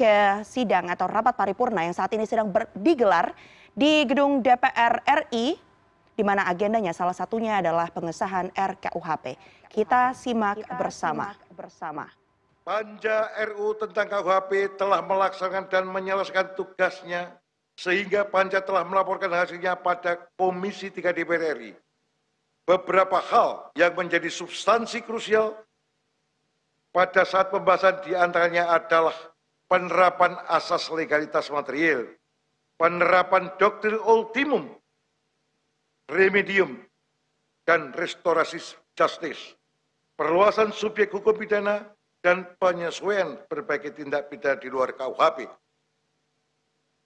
ke sidang atau rapat paripurna yang saat ini sedang ber, digelar di gedung DPR RI di mana agendanya salah satunya adalah pengesahan RKUHP. Kita simak Kita bersama. Simak bersama. Panja RU tentang KUHP telah melaksanakan dan menyelesaikan tugasnya sehingga Panja telah melaporkan hasilnya pada Komisi 3 DPR RI. Beberapa hal yang menjadi substansi krusial pada saat pembahasan diantaranya adalah penerapan asas legalitas material, penerapan doktrin ultimum, remedium, dan restorasi justice, perluasan subjek hukum pidana, dan penyesuaian berbagai tindak pidana di luar KUHP.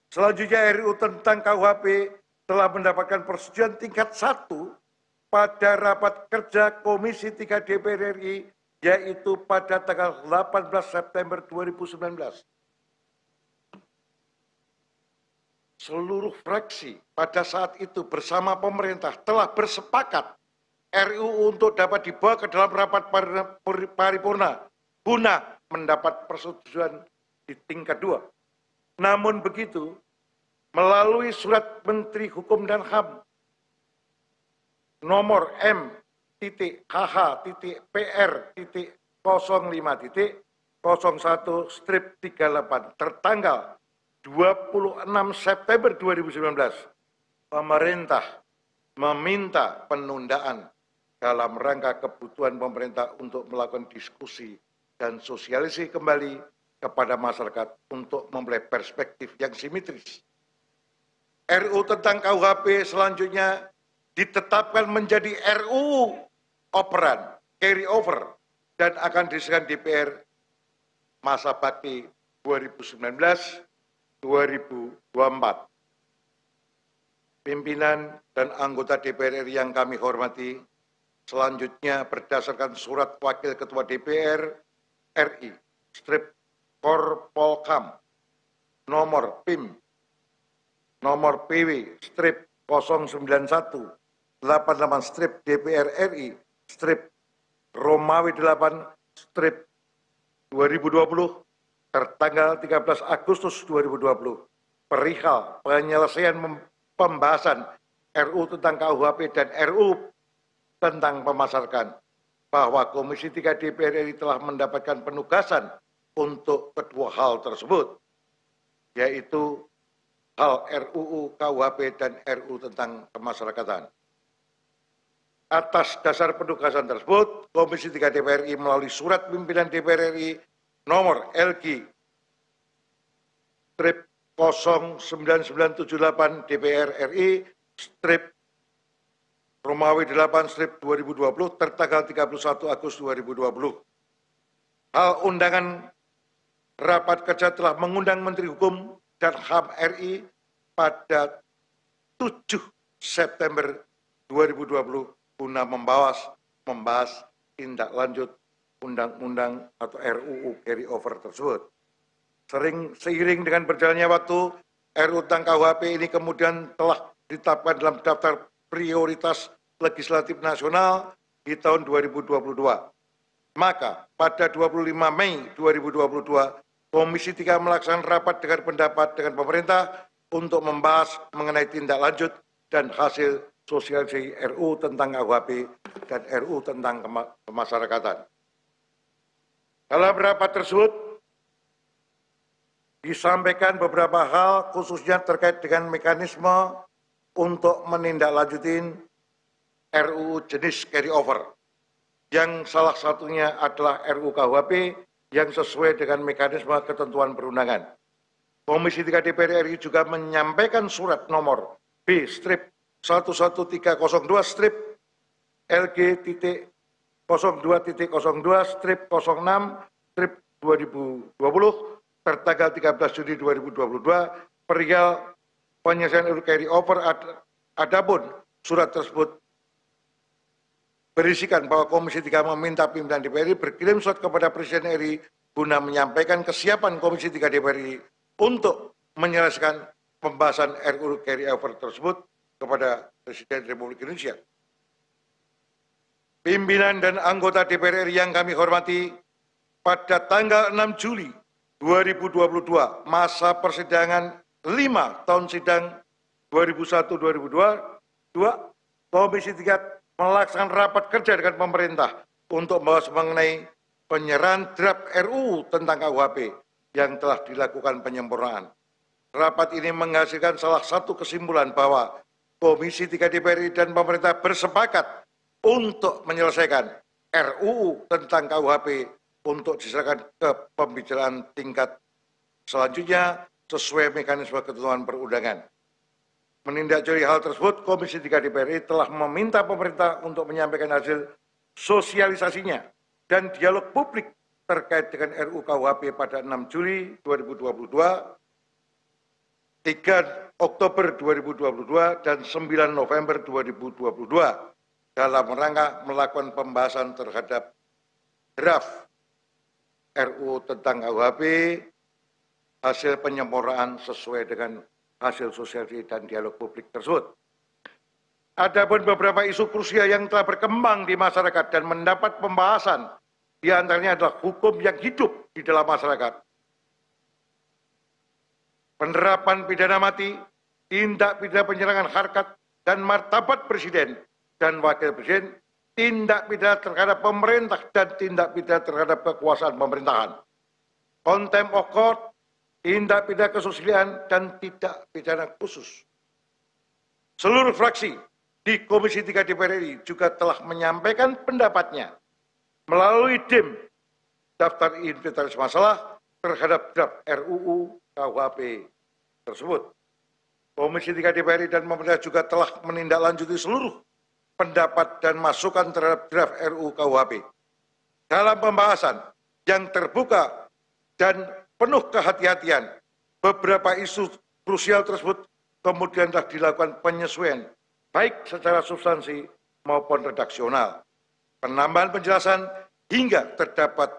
Selanjutnya RU tentang KUHP telah mendapatkan persetujuan tingkat 1 pada rapat kerja Komisi 3 DPR RI yaitu pada tanggal 18 September 2019 seluruh fraksi pada saat itu bersama pemerintah telah bersepakat RUU untuk dapat dibawa ke dalam rapat paripurna guna mendapat persetujuan di tingkat dua. Namun begitu, melalui surat Menteri Hukum dan HAM nomor M titik HH titik PR titik 05 titik 01 strip 38 tertanggal 26 September 2019, pemerintah meminta penundaan dalam rangka kebutuhan pemerintah untuk melakukan diskusi dan sosialisasi kembali kepada masyarakat untuk memperoleh perspektif yang simetris. RU tentang KUHP selanjutnya ditetapkan menjadi RU operan, carry over, dan akan diserahkan DPR masa bakti 2019 2024. pimpinan dan anggota dpr ri yang kami hormati selanjutnya berdasarkan surat wakil ketua dpr ri strip korpolkam nomor PIM nomor PW strip 091 88 strip DPR RI strip Romawi 8 strip 2020 tertanggal 13 Agustus 2020 perihal penyelesaian pembahasan RU tentang KUHP dan RU tentang pemasarkan bahwa Komisi 3 DPR RI telah mendapatkan penugasan untuk kedua hal tersebut yaitu hal RUU KUHP dan RU tentang kemasyarakatan. Atas dasar penugasan tersebut, Komisi 3 DPR RI melalui surat pimpinan DPR RI nomor LG strip 09978 DPR RI strip Romawi 8 strip 2020 tertanggal 31 Agustus 2020. Hal undangan rapat kerja telah mengundang Menteri Hukum dan HAM RI pada 7 September 2020 guna membahas membahas tindak lanjut undang-undang atau RUU carry over tersebut. Sering seiring dengan berjalannya waktu, RUU tentang KUHP ini kemudian telah ditetapkan dalam daftar prioritas legislatif nasional di tahun 2022. Maka pada 25 Mei 2022, Komisi 3 melaksanakan rapat dengan pendapat dengan pemerintah untuk membahas mengenai tindak lanjut dan hasil sosialisasi RU tentang AWP dan RU tentang kemasyarakatan dalam rapat tersebut disampaikan beberapa hal khususnya terkait dengan mekanisme untuk menindaklanjutin RUU jenis carry over yang salah satunya adalah RUU KUHP yang sesuai dengan mekanisme ketentuan perundangan. Komisi 3 DPR RI juga menyampaikan surat nomor B strip 11302 strip LG titik 0.2.0.2 strip 0.6 strip 2020 tertanggal 13 belas juni dua ribu dua puluh dua perihal penyelesaian carry over adapun surat tersebut berisikan bahwa Komisi 3 meminta pimpinan DPR berkirim surat kepada Presiden RI guna menyampaikan kesiapan Komisi 3 DPR untuk menyelesaikan pembahasan RUU carry over tersebut kepada Presiden Republik Indonesia pimpinan dan anggota DPR RI yang kami hormati, pada tanggal 6 Juli 2022, masa persidangan 5 tahun sidang 2001-2002, Komisi 3 melaksanakan rapat kerja dengan pemerintah untuk membahas mengenai penyerahan draft RUU tentang KUHP yang telah dilakukan penyempurnaan. Rapat ini menghasilkan salah satu kesimpulan bahwa Komisi 3 DPR dan pemerintah bersepakat untuk menyelesaikan RUU tentang KUHP untuk diserahkan ke pembicaraan tingkat selanjutnya sesuai mekanisme ketentuan perundangan. Menindaklanjuti hal tersebut, Komisi 3 DPR telah meminta pemerintah untuk menyampaikan hasil sosialisasinya dan dialog publik terkait dengan RUU KUHP pada 6 Juli 2022, 3 Oktober 2022, dan 9 November 2022 dalam rangka melakukan pembahasan terhadap draft RU tentang KUHP hasil penyempurnaan sesuai dengan hasil sosialisasi dan dialog publik tersebut. Adapun beberapa isu krusial yang telah berkembang di masyarakat dan mendapat pembahasan, di antaranya adalah hukum yang hidup di dalam masyarakat. Penerapan pidana mati, tindak pidana penyerangan harkat dan martabat presiden dan wakil presiden tindak pidana terhadap pemerintah dan tindak pidana terhadap kekuasaan pemerintahan. Kontem of court, tindak pidana kesusilaan, dan tidak pidana khusus. Seluruh fraksi di Komisi 3 DPR RI juga telah menyampaikan pendapatnya melalui DIM, e daftar inventaris masalah terhadap draft RUU KUHP tersebut. Komisi 3 DPR RI dan pemerintah juga telah menindaklanjuti seluruh pendapat dan masukan terhadap draft RUU Kuhp Dalam pembahasan yang terbuka dan penuh kehati-hatian, beberapa isu krusial tersebut kemudian telah dilakukan penyesuaian baik secara substansi maupun redaksional. Penambahan penjelasan hingga terdapat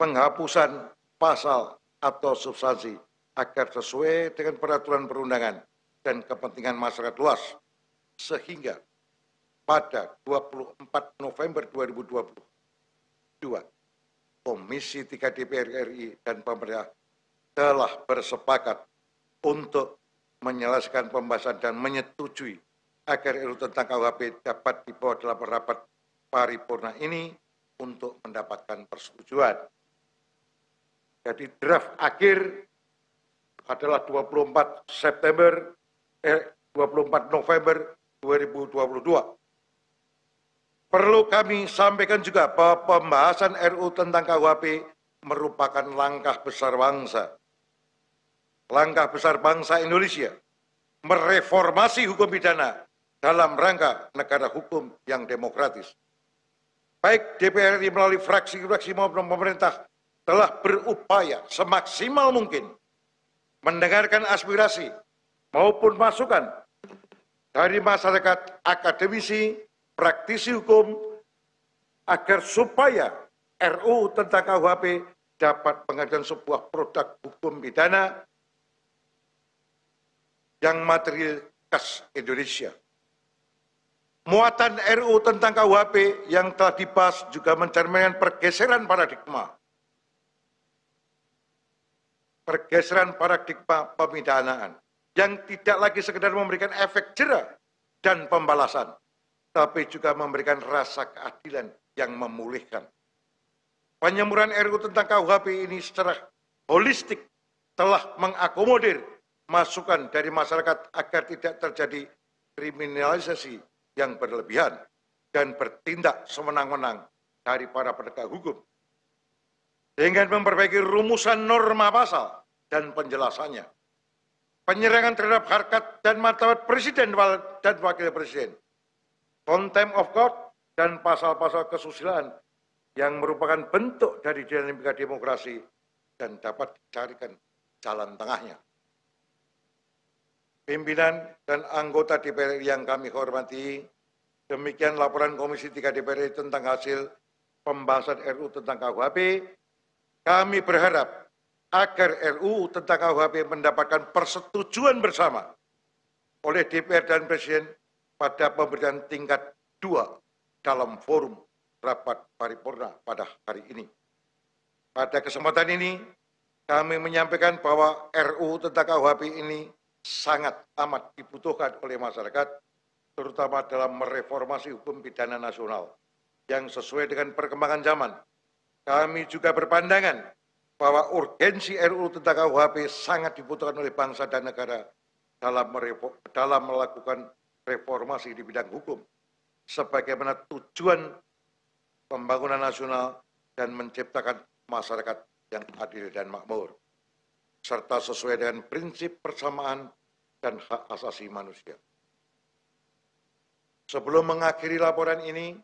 penghapusan pasal atau substansi agar sesuai dengan peraturan perundangan dan kepentingan masyarakat luas sehingga pada 24 November 2022, Komisi 3 DPR RI dan pemerintah telah bersepakat untuk menyelesaikan pembahasan dan menyetujui agar RU tentang KUHP dapat dibawa dalam rapat paripurna ini untuk mendapatkan persetujuan. Jadi draft akhir adalah 24 September eh, 24 November 2022 Perlu kami sampaikan juga bahwa pembahasan RU tentang KUHP merupakan langkah besar bangsa. Langkah besar bangsa Indonesia mereformasi hukum pidana dalam rangka negara hukum yang demokratis. Baik DPR RI melalui fraksi-fraksi maupun pemerintah telah berupaya semaksimal mungkin mendengarkan aspirasi maupun masukan dari masyarakat akademisi, praktisi hukum agar supaya RUU tentang KUHP dapat menghadirkan sebuah produk hukum pidana yang material khas Indonesia. Muatan RU tentang KUHP yang telah dibahas juga mencerminkan pergeseran paradigma. Pergeseran paradigma pemidanaan yang tidak lagi sekedar memberikan efek jerah dan pembalasan, tapi juga memberikan rasa keadilan yang memulihkan. Penyemuran RU tentang KUHP ini secara holistik telah mengakomodir masukan dari masyarakat agar tidak terjadi kriminalisasi yang berlebihan dan bertindak semenang-menang dari para penegak hukum. Dengan memperbaiki rumusan norma pasal dan penjelasannya. Penyerangan terhadap harkat dan martabat presiden dan wakil presiden contempt of court, dan pasal-pasal kesusilaan yang merupakan bentuk dari dinamika demokrasi dan dapat dicarikan jalan tengahnya. Pimpinan dan anggota DPR yang kami hormati, demikian laporan Komisi 3 DPR tentang hasil pembahasan RU tentang KUHP. Kami berharap agar RU tentang KUHP mendapatkan persetujuan bersama oleh DPR dan Presiden pada pemberian tingkat dua dalam forum rapat paripurna pada hari ini. Pada kesempatan ini, kami menyampaikan bahwa RU tentang KUHP ini sangat amat dibutuhkan oleh masyarakat, terutama dalam mereformasi hukum pidana nasional yang sesuai dengan perkembangan zaman. Kami juga berpandangan bahwa urgensi RU tentang KUHP sangat dibutuhkan oleh bangsa dan negara dalam, dalam melakukan reformasi di bidang hukum sebagaimana tujuan pembangunan nasional dan menciptakan masyarakat yang adil dan makmur serta sesuai dengan prinsip persamaan dan hak asasi manusia. Sebelum mengakhiri laporan ini,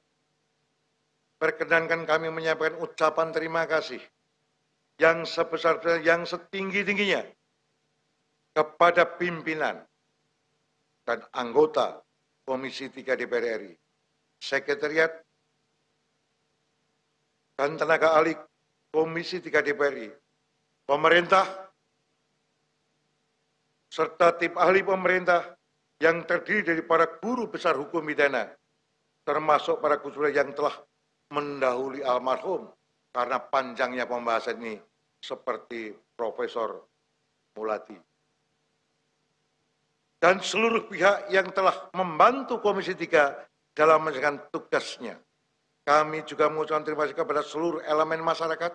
perkenankan kami menyampaikan ucapan terima kasih yang sebesar yang setinggi-tingginya kepada pimpinan, dan anggota Komisi 3 DPR RI, Sekretariat dan tenaga ahli Komisi 3 DPR RI, pemerintah, serta tim ahli pemerintah yang terdiri dari para guru besar hukum pidana, termasuk para gusura yang telah mendahului almarhum karena panjangnya pembahasan ini seperti Profesor Mulati dan seluruh pihak yang telah membantu Komisi 3 dalam menjalankan tugasnya. Kami juga mengucapkan terima kasih kepada seluruh elemen masyarakat,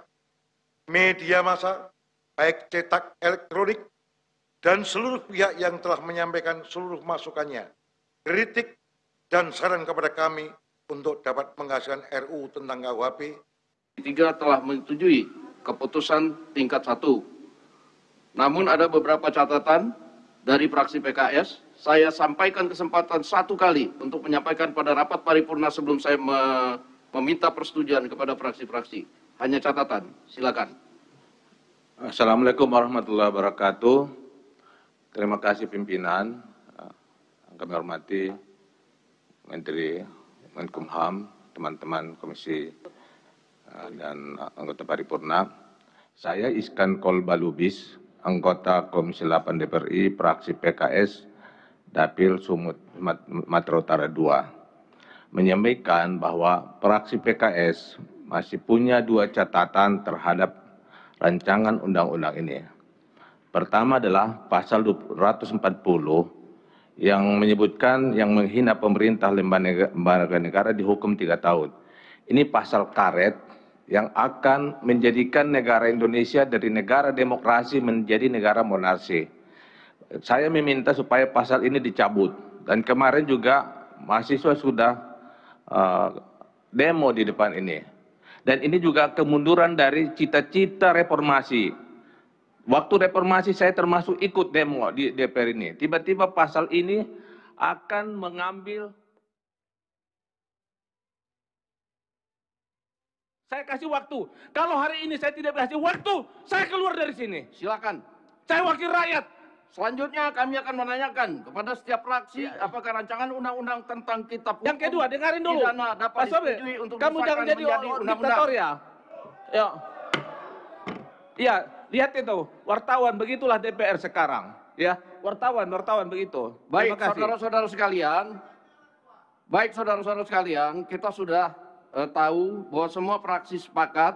media massa, baik cetak elektronik, dan seluruh pihak yang telah menyampaikan seluruh masukannya, kritik, dan saran kepada kami untuk dapat menghasilkan RUU tentang KUHP. Tiga telah menyetujui keputusan tingkat satu. Namun ada beberapa catatan dari fraksi PKS, saya sampaikan kesempatan satu kali untuk menyampaikan pada rapat paripurna sebelum saya me meminta persetujuan kepada fraksi-fraksi. Hanya catatan, silakan. Assalamualaikum warahmatullahi wabarakatuh. Terima kasih pimpinan, eh, kami hormati Menteri Menkumham, teman-teman Komisi eh, dan eh, anggota paripurna. Saya Iskan Kolbalubis, anggota Komisi 8 DPRI praksi PKS Dapil Sumut Matra Utara II menyampaikan bahwa praksi PKS masih punya dua catatan terhadap rancangan undang-undang ini. Pertama adalah pasal 240 yang menyebutkan yang menghina pemerintah lembaga negara dihukum tiga tahun. Ini pasal karet yang akan menjadikan negara Indonesia dari negara demokrasi menjadi negara monarsi. Saya meminta supaya pasal ini dicabut dan kemarin juga mahasiswa sudah uh, demo di depan ini. Dan ini juga kemunduran dari cita-cita reformasi. Waktu reformasi saya termasuk ikut demo di DPR ini. Tiba-tiba pasal ini akan mengambil Saya kasih waktu. Kalau hari ini saya tidak kasih waktu, saya keluar dari sini. Silakan. Saya wakil rakyat. Selanjutnya kami akan menanyakan kepada setiap fraksi ya. ya. apakah rancangan undang-undang tentang kitab hukum yang kedua dengarin dulu. dapat Mas Sobe, untuk kamu jangan jadi undang-undang. ya. Ya. Iya, lihat itu wartawan begitulah DPR sekarang, ya. Wartawan, wartawan begitu. Baik, saudara-saudara sekalian. Baik, saudara-saudara sekalian, kita sudah Eh, tahu bahwa semua fraksi sepakat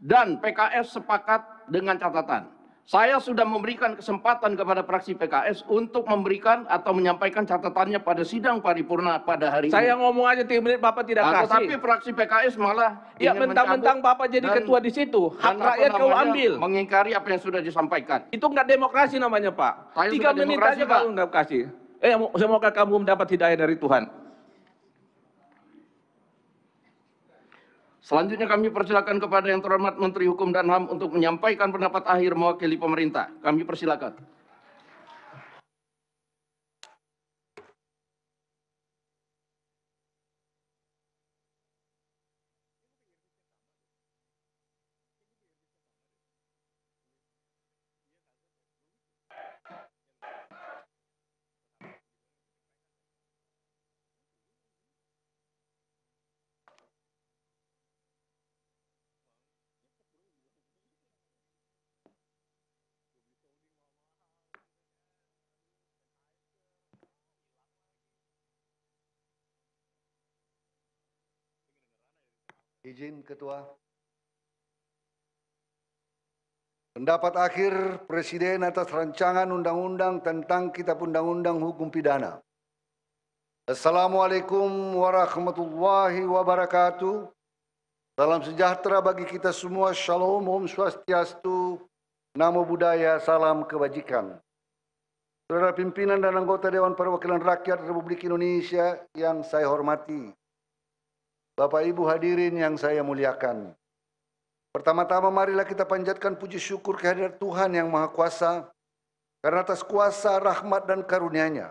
dan PKS sepakat dengan catatan. Saya sudah memberikan kesempatan kepada fraksi PKS untuk memberikan atau menyampaikan catatannya pada sidang paripurna pada hari saya ini. Saya ngomong aja tiga menit Bapak tidak nah, kasih. Tapi fraksi PKS malah ya mentang-mentang Bapak jadi dan, ketua di situ, hak rakyat kau ambil. Mengingkari apa yang sudah disampaikan. Itu enggak demokrasi namanya Pak. Saya tiga menit aja Pak. kalau nggak kasih. Eh, semoga kamu mendapat hidayah dari Tuhan. Selanjutnya kami persilakan kepada yang terhormat Menteri Hukum dan HAM untuk menyampaikan pendapat akhir mewakili pemerintah. Kami persilakan. Izin Ketua. Pendapat akhir Presiden atas rancangan undang-undang tentang Kitab Undang-Undang Hukum Pidana. Assalamualaikum warahmatullahi wabarakatuh. Salam sejahtera bagi kita semua. Shalom, Om Swastiastu, Namo Buddhaya, Salam Kebajikan. Saudara pimpinan dan anggota Dewan Perwakilan Rakyat Republik Indonesia yang saya hormati, Bapak Ibu hadirin yang saya muliakan. Pertama-tama marilah kita panjatkan puji syukur kehadiran Tuhan yang Maha Kuasa karena atas kuasa, rahmat, dan karunia-Nya.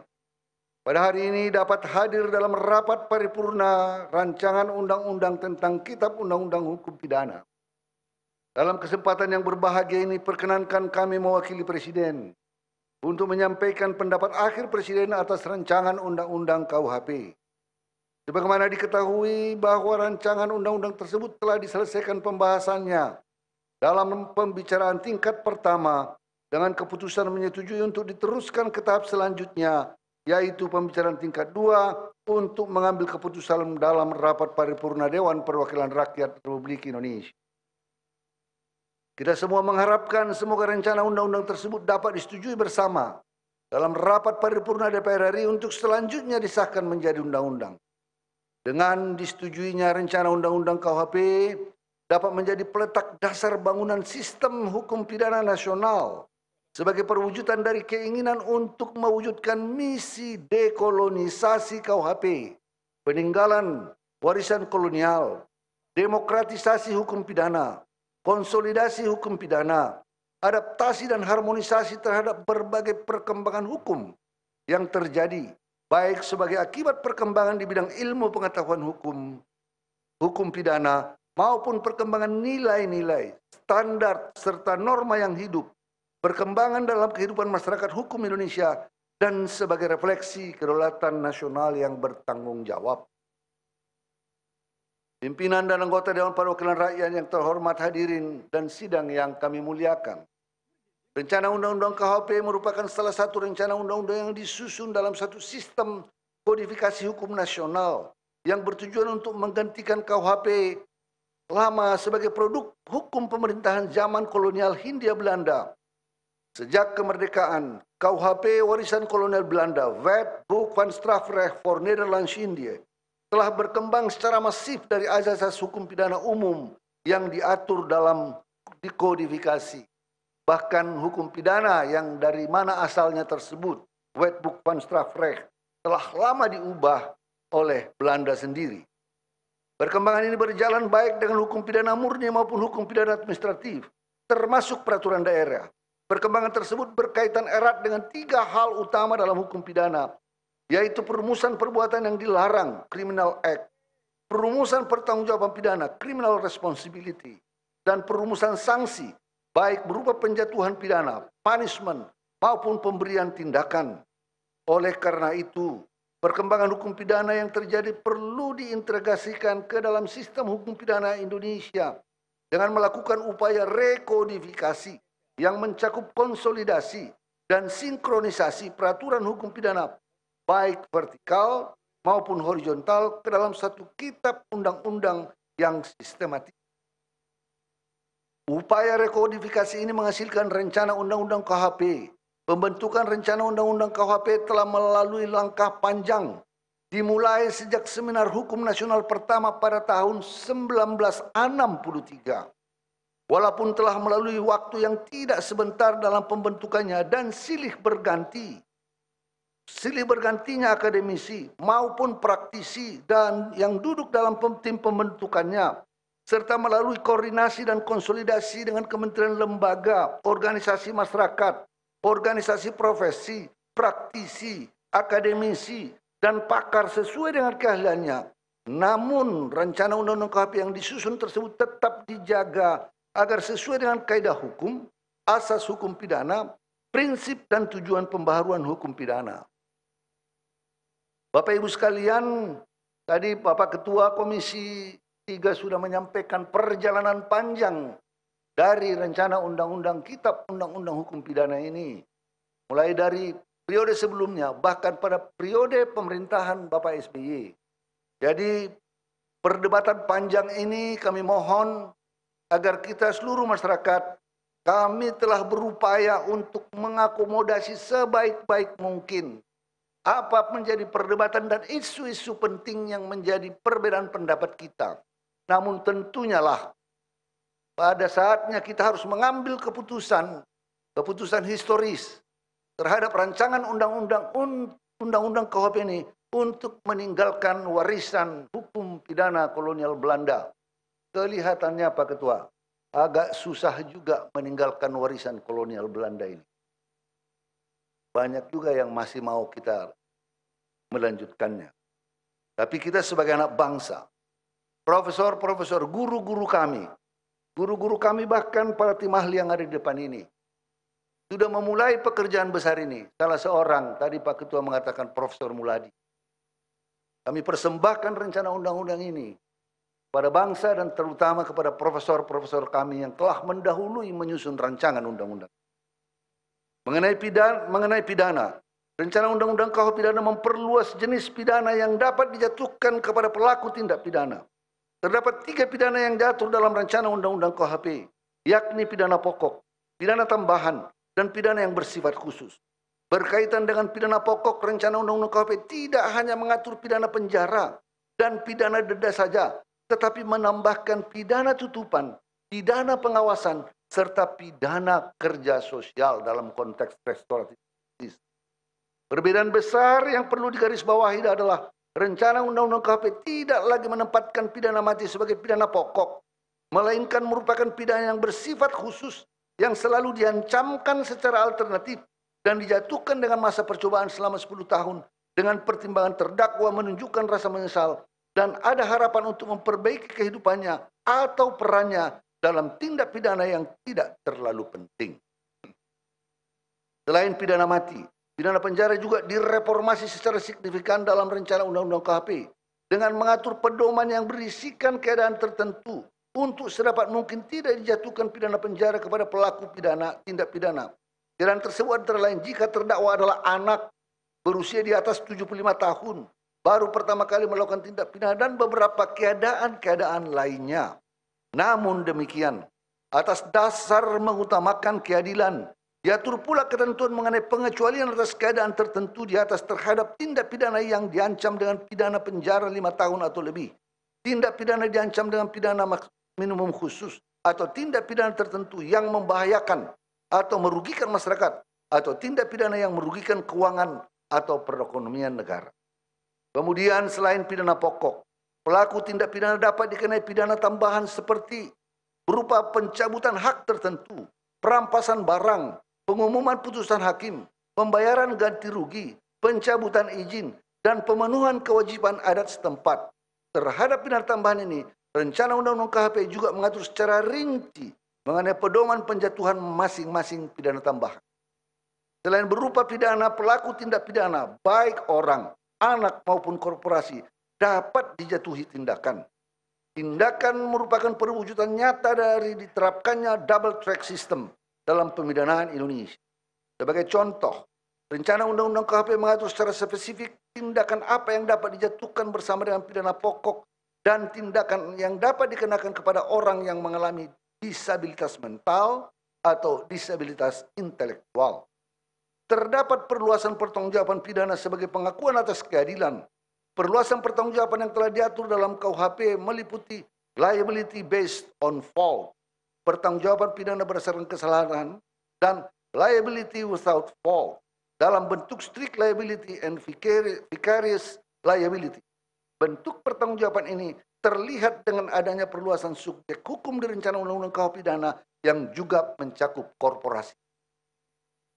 Pada hari ini dapat hadir dalam rapat paripurna rancangan undang-undang tentang Kitab Undang-Undang Hukum Pidana. Dalam kesempatan yang berbahagia ini perkenankan kami mewakili Presiden untuk menyampaikan pendapat akhir Presiden atas rancangan undang-undang KUHP. Sebagaimana diketahui bahwa rancangan undang-undang tersebut telah diselesaikan pembahasannya dalam pembicaraan tingkat pertama dengan keputusan menyetujui untuk diteruskan ke tahap selanjutnya yaitu pembicaraan tingkat dua untuk mengambil keputusan dalam rapat paripurna Dewan Perwakilan Rakyat Republik Indonesia. Kita semua mengharapkan semoga rencana undang-undang tersebut dapat disetujui bersama dalam rapat paripurna DPR RI untuk selanjutnya disahkan menjadi undang-undang. Dengan disetujuinya rencana undang-undang KUHP dapat menjadi peletak dasar bangunan sistem hukum pidana nasional sebagai perwujudan dari keinginan untuk mewujudkan misi dekolonisasi KUHP, peninggalan warisan kolonial, demokratisasi hukum pidana, konsolidasi hukum pidana, adaptasi dan harmonisasi terhadap berbagai perkembangan hukum yang terjadi baik sebagai akibat perkembangan di bidang ilmu pengetahuan hukum, hukum pidana, maupun perkembangan nilai-nilai, standar, serta norma yang hidup, perkembangan dalam kehidupan masyarakat hukum Indonesia, dan sebagai refleksi kedaulatan nasional yang bertanggung jawab. Pimpinan dan anggota Dewan Perwakilan Rakyat yang terhormat hadirin dan sidang yang kami muliakan. Rencana Undang-Undang KHP merupakan salah satu rencana undang-undang yang disusun dalam satu sistem kodifikasi hukum nasional yang bertujuan untuk menggantikan KUHP lama sebagai produk hukum pemerintahan zaman kolonial Hindia Belanda. Sejak kemerdekaan, KUHP warisan kolonial Belanda, Wet Book van Strafrecht voor Nederlands India, telah berkembang secara masif dari azas hukum pidana umum yang diatur dalam dikodifikasi bahkan hukum pidana yang dari mana asalnya tersebut, Wetboek van Strafrecht, telah lama diubah oleh Belanda sendiri. Perkembangan ini berjalan baik dengan hukum pidana murni maupun hukum pidana administratif, termasuk peraturan daerah. Perkembangan tersebut berkaitan erat dengan tiga hal utama dalam hukum pidana, yaitu perumusan perbuatan yang dilarang, criminal act, perumusan pertanggungjawaban pidana, criminal responsibility, dan perumusan sanksi, baik berupa penjatuhan pidana, punishment, maupun pemberian tindakan. Oleh karena itu, perkembangan hukum pidana yang terjadi perlu diintegrasikan ke dalam sistem hukum pidana Indonesia dengan melakukan upaya rekodifikasi yang mencakup konsolidasi dan sinkronisasi peraturan hukum pidana baik vertikal maupun horizontal ke dalam satu kitab undang-undang yang sistematik. Upaya rekodifikasi ini menghasilkan rencana undang-undang KHP. Pembentukan rencana undang-undang KHP telah melalui langkah panjang dimulai sejak seminar hukum nasional pertama pada tahun 1963. Walaupun telah melalui waktu yang tidak sebentar dalam pembentukannya dan silih berganti. Silih bergantinya akademisi maupun praktisi dan yang duduk dalam tim pembentukannya serta melalui koordinasi dan konsolidasi dengan kementerian lembaga, organisasi masyarakat, organisasi profesi, praktisi, akademisi, dan pakar sesuai dengan keahliannya. Namun, rencana undang-undang KHP yang disusun tersebut tetap dijaga agar sesuai dengan kaedah hukum, asas hukum pidana, prinsip dan tujuan pembaharuan hukum pidana. Bapak Ibu sekalian, tadi Bapak Ketua Komisi tiga sudah menyampaikan perjalanan panjang dari rencana undang-undang kitab undang-undang hukum pidana ini. Mulai dari periode sebelumnya, bahkan pada periode pemerintahan Bapak SBY. Jadi perdebatan panjang ini kami mohon agar kita seluruh masyarakat kami telah berupaya untuk mengakomodasi sebaik-baik mungkin apa menjadi perdebatan dan isu-isu penting yang menjadi perbedaan pendapat kita. Namun tentunya lah pada saatnya kita harus mengambil keputusan, keputusan historis terhadap rancangan undang-undang undang-undang KUHP ini untuk meninggalkan warisan hukum pidana kolonial Belanda. Kelihatannya Pak Ketua, agak susah juga meninggalkan warisan kolonial Belanda ini. Banyak juga yang masih mau kita melanjutkannya. Tapi kita sebagai anak bangsa profesor-profesor, guru-guru kami. Guru-guru kami bahkan para tim ahli yang ada di depan ini. Sudah memulai pekerjaan besar ini. Salah seorang, tadi Pak Ketua mengatakan Profesor Muladi. Kami persembahkan rencana undang-undang ini Pada bangsa dan terutama kepada profesor-profesor kami yang telah mendahului menyusun rancangan undang-undang. Mengenai pidana, mengenai pidana, rencana undang-undang kahupidana pidana memperluas jenis pidana yang dapat dijatuhkan kepada pelaku tindak pidana. Terdapat tiga pidana yang diatur dalam rencana undang-undang KHP, yakni pidana pokok, pidana tambahan, dan pidana yang bersifat khusus. Berkaitan dengan pidana pokok, rencana undang-undang KHP tidak hanya mengatur pidana penjara dan pidana denda saja, tetapi menambahkan pidana tutupan, pidana pengawasan, serta pidana kerja sosial dalam konteks restoratif. Perbedaan besar yang perlu digarisbawahi adalah Rencana Undang-Undang KHP tidak lagi menempatkan pidana mati sebagai pidana pokok, melainkan merupakan pidana yang bersifat khusus yang selalu diancamkan secara alternatif dan dijatuhkan dengan masa percobaan selama 10 tahun dengan pertimbangan terdakwa menunjukkan rasa menyesal dan ada harapan untuk memperbaiki kehidupannya atau perannya dalam tindak pidana yang tidak terlalu penting. Selain pidana mati, Pidana penjara juga direformasi secara signifikan dalam rencana Undang-Undang KHP dengan mengatur pedoman yang berisikan keadaan tertentu untuk sedapat mungkin tidak dijatuhkan pidana penjara kepada pelaku pidana tindak pidana. Keadaan tersebut antara lain jika terdakwa adalah anak berusia di atas 75 tahun, baru pertama kali melakukan tindak pidana dan beberapa keadaan-keadaan lainnya. Namun demikian, atas dasar mengutamakan keadilan Diatur pula ketentuan mengenai pengecualian atas keadaan tertentu di atas terhadap tindak pidana yang diancam dengan pidana penjara lima tahun atau lebih. Tindak pidana diancam dengan pidana minimum khusus atau tindak pidana tertentu yang membahayakan atau merugikan masyarakat atau tindak pidana yang merugikan keuangan atau perekonomian negara. Kemudian selain pidana pokok, pelaku tindak pidana dapat dikenai pidana tambahan seperti berupa pencabutan hak tertentu, perampasan barang, pengumuman putusan hakim, pembayaran ganti rugi, pencabutan izin, dan pemenuhan kewajiban adat setempat. Terhadap pinar tambahan ini, rencana Undang-Undang KHP juga mengatur secara rinci mengenai pedoman penjatuhan masing-masing pidana tambahan. Selain berupa pidana, pelaku tindak pidana, baik orang, anak maupun korporasi, dapat dijatuhi tindakan. Tindakan merupakan perwujudan nyata dari diterapkannya double track system dalam pemidanaan Indonesia. Sebagai contoh, rencana undang-undang KHP mengatur secara spesifik tindakan apa yang dapat dijatuhkan bersama dengan pidana pokok dan tindakan yang dapat dikenakan kepada orang yang mengalami disabilitas mental atau disabilitas intelektual. Terdapat perluasan pertanggungjawaban pidana sebagai pengakuan atas keadilan. Perluasan pertanggungjawaban yang telah diatur dalam KUHP meliputi liability based on fault, pertanggungjawaban pidana berdasarkan kesalahan, dan liability without fault dalam bentuk strict liability and vicarious liability. Bentuk pertanggungjawaban ini terlihat dengan adanya perluasan subjek hukum di rencana undang-undang kau pidana yang juga mencakup korporasi.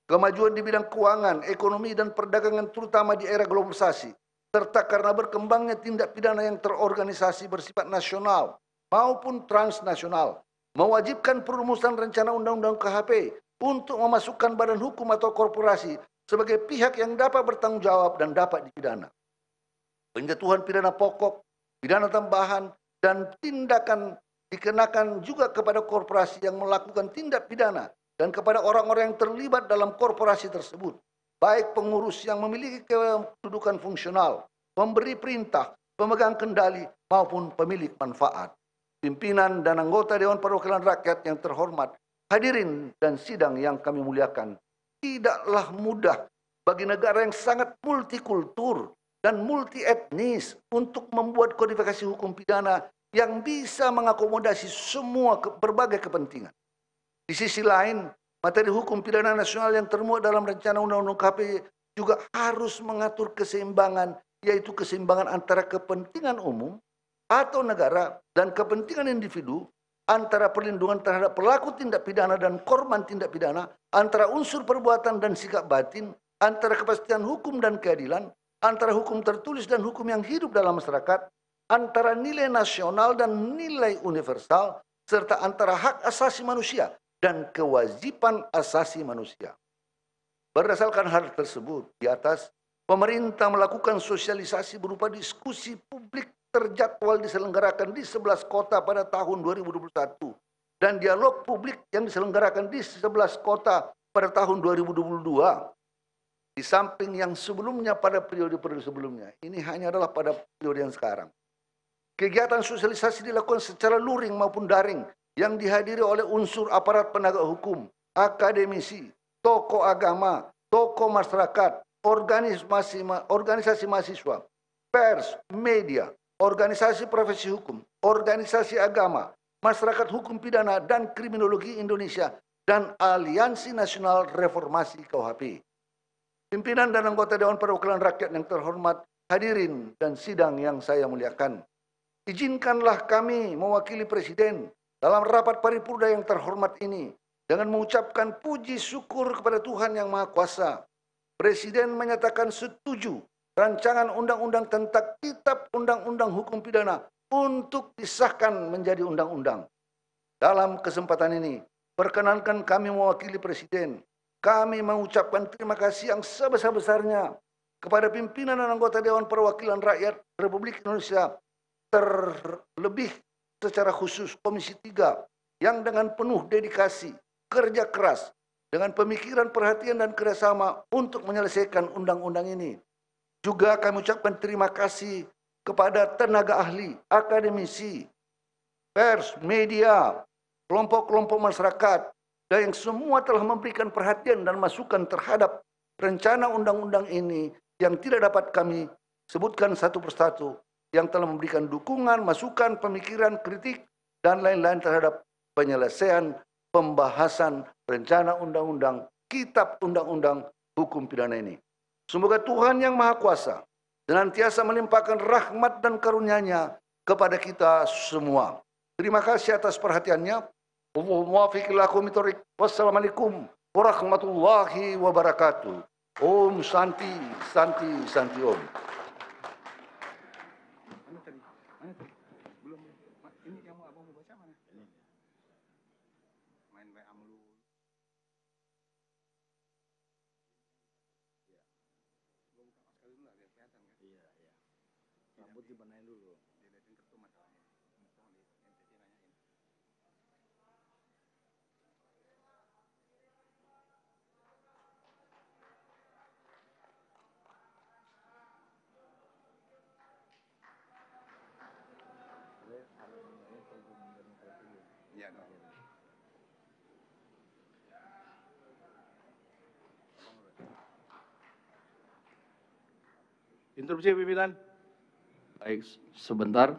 Kemajuan di bidang keuangan, ekonomi, dan perdagangan terutama di era globalisasi, serta karena berkembangnya tindak pidana yang terorganisasi bersifat nasional maupun transnasional, mewajibkan perumusan rencana undang-undang KHP untuk memasukkan badan hukum atau korporasi sebagai pihak yang dapat bertanggung jawab dan dapat dipidana. Penjatuhan pidana pokok, pidana tambahan, dan tindakan dikenakan juga kepada korporasi yang melakukan tindak pidana dan kepada orang-orang yang terlibat dalam korporasi tersebut, baik pengurus yang memiliki kedudukan fungsional, pemberi perintah, pemegang kendali, maupun pemilik manfaat pimpinan dan anggota Dewan Perwakilan Rakyat yang terhormat, hadirin dan sidang yang kami muliakan. Tidaklah mudah bagi negara yang sangat multikultur dan multi etnis untuk membuat kodifikasi hukum pidana yang bisa mengakomodasi semua ke berbagai kepentingan. Di sisi lain, materi hukum pidana nasional yang termuat dalam rencana undang-undang KP juga harus mengatur keseimbangan, yaitu keseimbangan antara kepentingan umum atau negara dan kepentingan individu antara perlindungan terhadap pelaku tindak pidana dan korban tindak pidana, antara unsur perbuatan dan sikap batin, antara kepastian hukum dan keadilan, antara hukum tertulis dan hukum yang hidup dalam masyarakat, antara nilai nasional dan nilai universal, serta antara hak asasi manusia dan kewajiban asasi manusia. Berdasarkan hal tersebut di atas, pemerintah melakukan sosialisasi berupa diskusi publik terjadwal diselenggarakan di 11 kota pada tahun 2021 dan dialog publik yang diselenggarakan di 11 kota pada tahun 2022 di samping yang sebelumnya pada periode-periode sebelumnya ini hanya adalah pada periode yang sekarang kegiatan sosialisasi dilakukan secara luring maupun daring yang dihadiri oleh unsur aparat penegak hukum akademisi tokoh agama tokoh masyarakat organisasi organisasi mahasiswa pers media organisasi profesi hukum, organisasi agama, masyarakat hukum pidana dan kriminologi Indonesia, dan Aliansi Nasional Reformasi KUHP. Pimpinan dan anggota Dewan Perwakilan Rakyat yang terhormat, hadirin dan sidang yang saya muliakan. Izinkanlah kami mewakili Presiden dalam rapat paripurna yang terhormat ini dengan mengucapkan puji syukur kepada Tuhan Yang Maha Kuasa. Presiden menyatakan setuju rancangan undang-undang tentang kitab undang-undang hukum pidana untuk disahkan menjadi undang-undang. Dalam kesempatan ini, perkenankan kami mewakili Presiden. Kami mengucapkan terima kasih yang sebesar-besarnya kepada pimpinan dan anggota Dewan Perwakilan Rakyat Republik Indonesia, terlebih secara khusus Komisi 3 yang dengan penuh dedikasi, kerja keras, dengan pemikiran perhatian dan kerjasama untuk menyelesaikan undang-undang ini. Juga kami ucapkan terima kasih kepada tenaga ahli, akademisi, pers, media, kelompok-kelompok masyarakat, dan yang semua telah memberikan perhatian dan masukan terhadap rencana undang-undang ini yang tidak dapat kami sebutkan satu persatu, yang telah memberikan dukungan, masukan, pemikiran, kritik, dan lain-lain terhadap penyelesaian pembahasan rencana undang-undang, kitab undang-undang hukum pidana ini. Semoga Tuhan yang Maha Kuasa senantiasa melimpahkan rahmat dan karunia-Nya kepada kita semua. Terima kasih atas perhatiannya. Wassalamualaikum warahmatullahi wabarakatuh. Om Santi, Santi, Santi Om. rambut dulu dilihatin kertu masalahnya ya. Iya dong. Interupsi pimpinan. Baik, sebentar.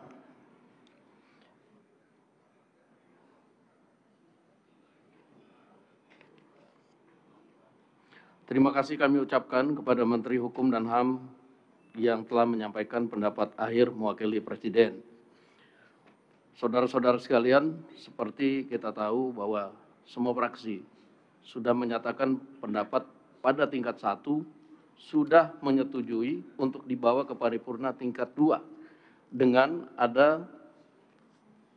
Terima kasih kami ucapkan kepada Menteri Hukum dan HAM yang telah menyampaikan pendapat akhir mewakili Presiden. Saudara-saudara sekalian, seperti kita tahu bahwa semua fraksi sudah menyatakan pendapat pada tingkat satu sudah menyetujui untuk dibawa ke paripurna tingkat dua dengan ada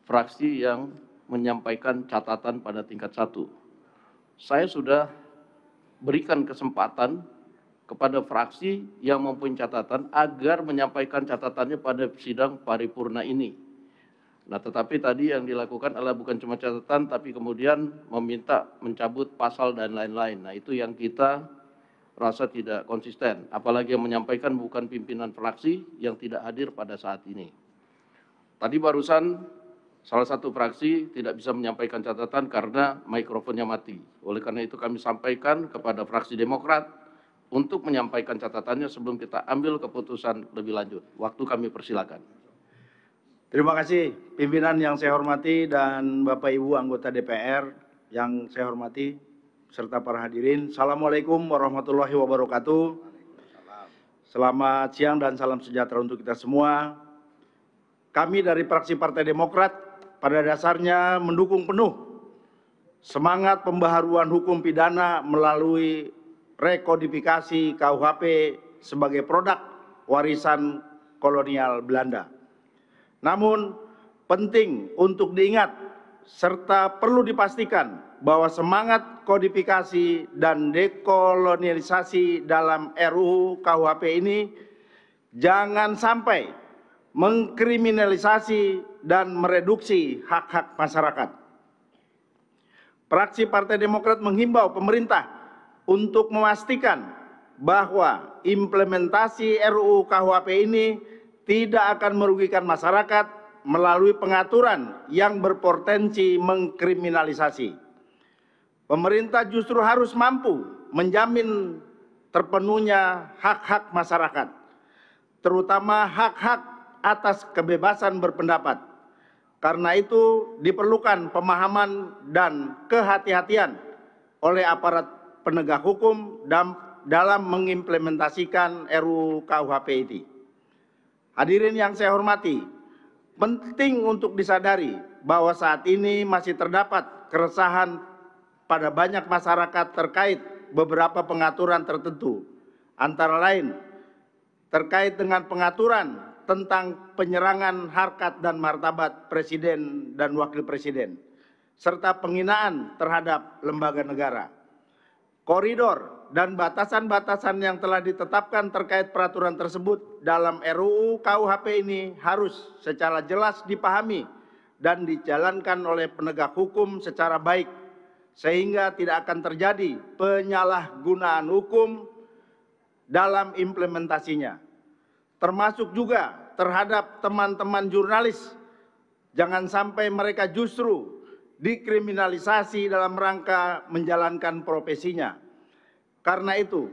fraksi yang menyampaikan catatan pada tingkat satu. Saya sudah berikan kesempatan kepada fraksi yang mempunyai catatan agar menyampaikan catatannya pada sidang paripurna ini. Nah, tetapi tadi yang dilakukan adalah bukan cuma catatan, tapi kemudian meminta mencabut pasal dan lain-lain. Nah, itu yang kita rasa tidak konsisten, apalagi yang menyampaikan bukan pimpinan fraksi yang tidak hadir pada saat ini. Tadi barusan salah satu fraksi tidak bisa menyampaikan catatan karena mikrofonnya mati. Oleh karena itu kami sampaikan kepada fraksi Demokrat untuk menyampaikan catatannya sebelum kita ambil keputusan lebih lanjut. Waktu kami persilakan. Terima kasih pimpinan yang saya hormati dan Bapak Ibu anggota DPR yang saya hormati serta para hadirin. Assalamualaikum warahmatullahi wabarakatuh. Selamat siang dan salam sejahtera untuk kita semua. Kami dari fraksi Partai Demokrat pada dasarnya mendukung penuh semangat pembaharuan hukum pidana melalui rekodifikasi KUHP sebagai produk warisan kolonial Belanda. Namun penting untuk diingat serta perlu dipastikan bahwa semangat kodifikasi dan dekolonialisasi dalam RUU KUHP ini jangan sampai mengkriminalisasi dan mereduksi hak-hak masyarakat. Praksi Partai Demokrat menghimbau pemerintah untuk memastikan bahwa implementasi RUU KUHP ini tidak akan merugikan masyarakat melalui pengaturan yang berpotensi mengkriminalisasi. Pemerintah justru harus mampu menjamin terpenuhnya hak-hak masyarakat, terutama hak-hak atas kebebasan berpendapat. Karena itu diperlukan pemahaman dan kehati-hatian oleh aparat penegak hukum dalam mengimplementasikan RUU KUHP ini. Hadirin yang saya hormati, penting untuk disadari bahwa saat ini masih terdapat keresahan pada banyak masyarakat terkait beberapa pengaturan tertentu, antara lain terkait dengan pengaturan tentang penyerangan harkat dan martabat presiden dan wakil presiden, serta penghinaan terhadap lembaga negara. Koridor dan batasan-batasan yang telah ditetapkan terkait peraturan tersebut dalam RUU KUHP ini harus secara jelas dipahami dan dijalankan oleh penegak hukum secara baik sehingga tidak akan terjadi penyalahgunaan hukum dalam implementasinya. Termasuk juga terhadap teman-teman jurnalis. Jangan sampai mereka justru dikriminalisasi dalam rangka menjalankan profesinya. Karena itu,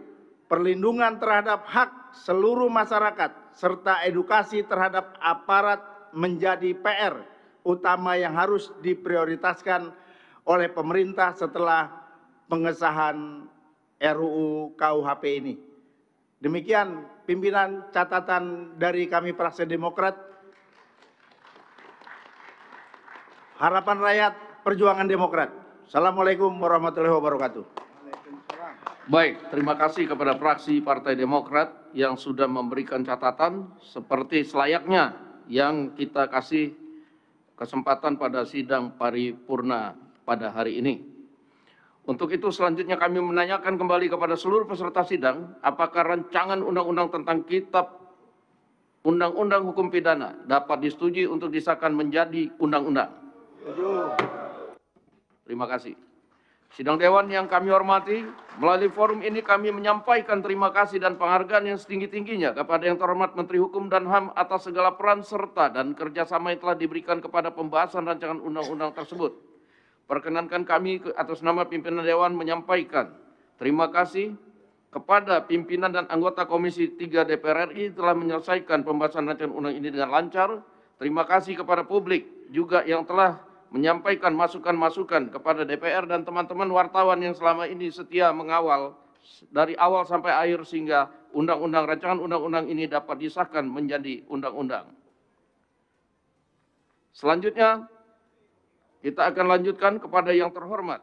perlindungan terhadap hak seluruh masyarakat serta edukasi terhadap aparat menjadi PR utama yang harus diprioritaskan oleh pemerintah setelah pengesahan RUU KUHP ini. Demikian pimpinan catatan dari kami Praksi Demokrat. Harapan rakyat perjuangan Demokrat. Assalamualaikum warahmatullahi wabarakatuh. Baik, terima kasih kepada fraksi Partai Demokrat yang sudah memberikan catatan seperti selayaknya yang kita kasih kesempatan pada sidang paripurna pada hari ini. Untuk itu selanjutnya kami menanyakan kembali kepada seluruh peserta sidang apakah rancangan undang-undang tentang kitab undang-undang hukum pidana dapat disetujui untuk disahkan menjadi undang-undang. Terima kasih. Sidang Dewan yang kami hormati, melalui forum ini kami menyampaikan terima kasih dan penghargaan yang setinggi-tingginya kepada yang terhormat Menteri Hukum dan HAM atas segala peran serta dan kerjasama yang telah diberikan kepada pembahasan rancangan undang-undang tersebut. Perkenankan kami atas nama pimpinan Dewan menyampaikan terima kasih kepada pimpinan dan anggota Komisi 3 DPR RI telah menyelesaikan pembahasan rancangan undang ini dengan lancar. Terima kasih kepada publik juga yang telah menyampaikan masukan-masukan kepada DPR dan teman-teman wartawan yang selama ini setia mengawal dari awal sampai akhir sehingga undang-undang rancangan undang-undang ini dapat disahkan menjadi undang-undang. Selanjutnya, kita akan lanjutkan kepada yang terhormat.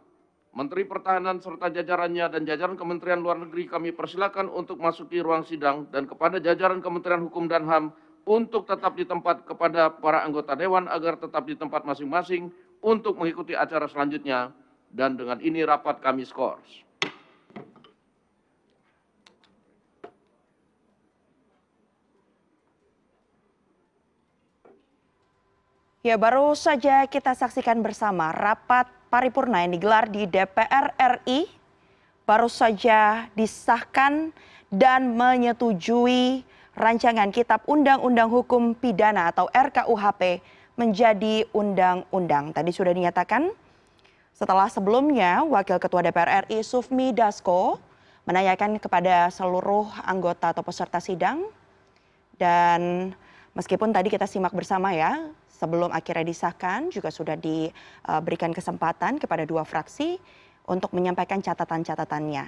Menteri Pertahanan serta jajarannya dan jajaran Kementerian Luar Negeri kami persilakan untuk masuki ruang sidang dan kepada jajaran Kementerian Hukum dan HAM untuk tetap di tempat kepada para anggota Dewan agar tetap di tempat masing-masing untuk mengikuti acara selanjutnya dan dengan ini rapat kami skors. Ya, baru saja kita saksikan bersama rapat paripurna yang digelar di DPR RI baru saja disahkan dan menyetujui rancangan Kitab Undang-Undang Hukum Pidana atau RKUHP menjadi undang-undang. Tadi sudah dinyatakan setelah sebelumnya Wakil Ketua DPR RI Sufmi Dasko menanyakan kepada seluruh anggota atau peserta sidang dan meskipun tadi kita simak bersama ya, sebelum akhirnya disahkan juga sudah diberikan kesempatan kepada dua fraksi untuk menyampaikan catatan-catatannya.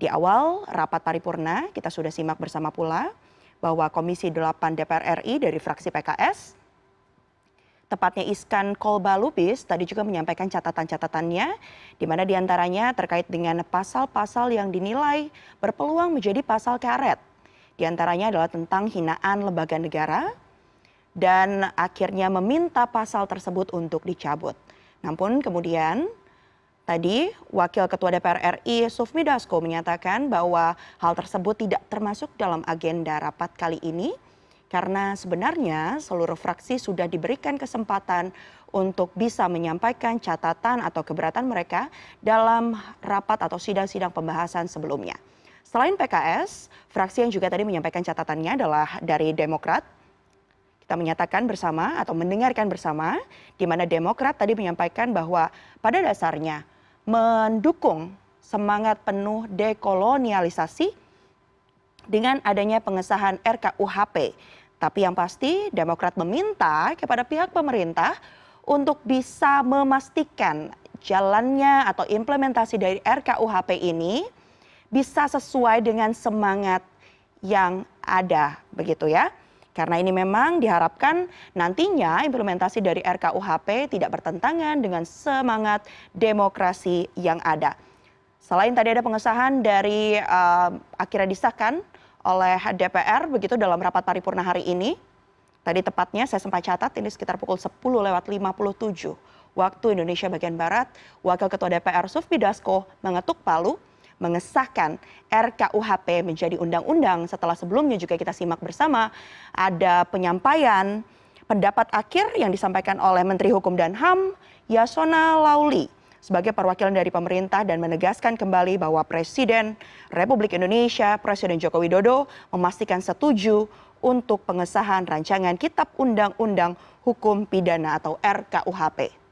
Di awal rapat paripurna kita sudah simak bersama pula bahwa Komisi 8 DPR RI dari fraksi PKS tepatnya Iskan Kolba Lubis tadi juga menyampaikan catatan-catatannya di mana diantaranya terkait dengan pasal-pasal yang dinilai berpeluang menjadi pasal karet di antaranya adalah tentang hinaan lembaga negara dan akhirnya meminta pasal tersebut untuk dicabut. Namun kemudian tadi Wakil Ketua DPR RI Sufmi Dasko menyatakan bahwa hal tersebut tidak termasuk dalam agenda rapat kali ini karena sebenarnya seluruh fraksi sudah diberikan kesempatan untuk bisa menyampaikan catatan atau keberatan mereka dalam rapat atau sidang-sidang pembahasan sebelumnya. Selain PKS, fraksi yang juga tadi menyampaikan catatannya adalah dari Demokrat. Kita menyatakan bersama atau mendengarkan bersama di mana Demokrat tadi menyampaikan bahwa pada dasarnya mendukung semangat penuh dekolonialisasi dengan adanya pengesahan RKUHP. Tapi yang pasti Demokrat meminta kepada pihak pemerintah untuk bisa memastikan jalannya atau implementasi dari RKUHP ini bisa sesuai dengan semangat yang ada begitu ya. Karena ini memang diharapkan nantinya implementasi dari RKUHP tidak bertentangan dengan semangat demokrasi yang ada. Selain tadi ada pengesahan dari uh, akhirnya disahkan oleh DPR begitu dalam rapat paripurna hari ini. Tadi tepatnya saya sempat catat ini sekitar pukul 10 lewat 57 waktu Indonesia bagian Barat, Wakil Ketua DPR Sufmi Dasko mengetuk palu mengesahkan RKUHP menjadi undang-undang. Setelah sebelumnya juga kita simak bersama ada penyampaian pendapat akhir yang disampaikan oleh Menteri Hukum dan HAM Yasona Lauli sebagai perwakilan dari pemerintah dan menegaskan kembali bahwa Presiden Republik Indonesia, Presiden Joko Widodo memastikan setuju untuk pengesahan rancangan Kitab Undang-Undang Hukum Pidana atau RKUHP.